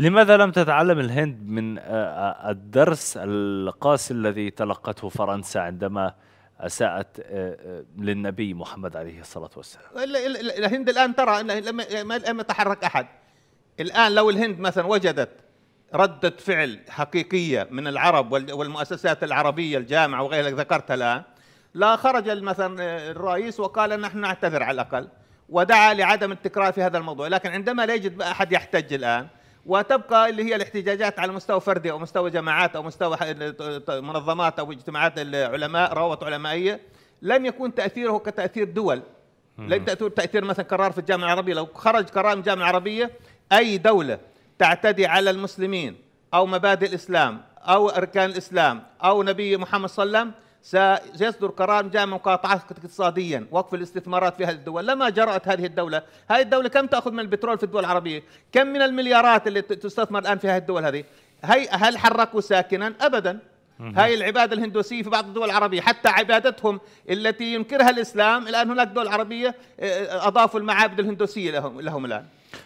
لماذا لم تتعلم الهند من آه، آه، الدرس القاسي الذي تلقته فرنسا عندما اساءت آه، للنبي محمد عليه الصلاه والسلام الهند الان ترى ان لم لم يتحرك احد الان لو الهند مثلا وجدت ردة فعل حقيقية من العرب والمؤسسات العربية الجامعة وغيرها ذكرتها الآن لا خرج مثلا الرئيس وقال نحن نعتذر على الأقل ودعا لعدم التكرار في هذا الموضوع لكن عندما لا يجد أحد يحتج الآن وتبقى اللي هي الاحتجاجات على مستوى فردي او مستوى جماعات او مستوى منظمات او اجتماعات العلماء روابط علمائيه لم يكون تاثيره كتاثير دول لن تاثير تاثير مثلا قرار في الجامعه العربيه لو خرج قرار من الجامعه العربيه اي دوله تعتدي على المسلمين او مبادئ الاسلام او اركان الاسلام او نبي محمد صلى الله عليه وسلم سيصدر قرار جاء من مقاطعات اقتصاديا وقف الاستثمارات في هذه الدول لما جرأت هذه الدولة هذه الدولة كم تأخذ من البترول في الدول العربية كم من المليارات التي تستثمر الآن في هذه الدول هذه هي هل حركوا ساكنا أبدا هاي العبادة الهندوسية في بعض الدول العربية حتى عبادتهم التي ينكرها الإسلام الآن هناك دول عربية آه، آه، أضافوا المعابد الهندوسية لهم, لهم الآن